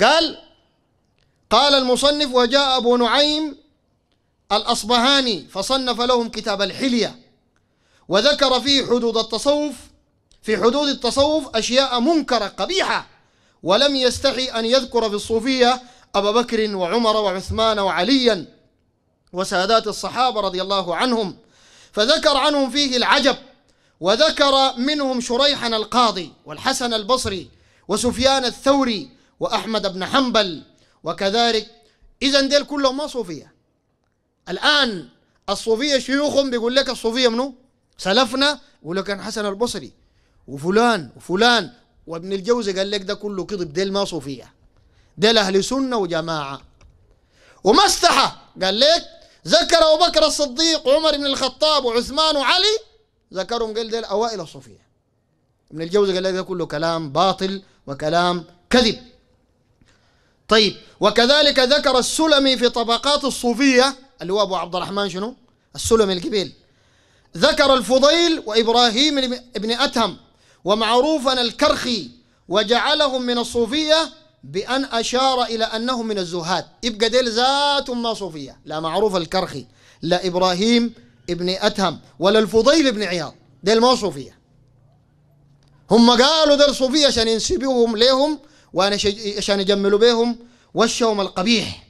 قال قال المصنف وجاء أبو نعيم الأصبهاني فصنف لهم كتاب الحلية وذكر فيه حدود التصوف في حدود التصوف أشياء منكرة قبيحة ولم يستحي أن يذكر في الصوفية أبا بكر وعمر وعثمان وعليا وسادات الصحابة رضي الله عنهم فذكر عنهم فيه العجب وذكر منهم شريحا القاضي والحسن البصري وسفيان الثوري وأحمد بن حنبل وكذلك إذا ديل كلهم ما صوفية الآن الصوفية شيوخهم بيقول لك الصوفية منو؟ سلفنا يقول لك كان حسن البصري وفلان وفلان وابن الجوزي قال لك ده كله كذب ديل ما صوفية ديل أهل سنة وجماعة وما استحى قال لك ذكر أبو بكر الصديق وعمر بن الخطاب وعثمان وعلي ذكرهم قال ديل أوائل الصوفية ابن الجوزي قال لك ده كله كلام باطل وكلام كذب طيب وكذلك ذكر السلمي في طبقات الصوفية اللي هو أبو عبد الرحمن شنو السلمي الكبير ذكر الفضيل وإبراهيم ابن أتهم ومعروفا الكرخي وجعلهم من الصوفية بأن أشار إلى أنهم من الزهاد يبقى ديل ذات ما صوفية لا معروف الكرخي لا إبراهيم ابن أتهم ولا الفضيل ابن عياض ديل ما صوفية هم قالوا ديل صوفية عشان ينسبوهم ليهم وانا عشان يجملوا بيهم والشوم القبيح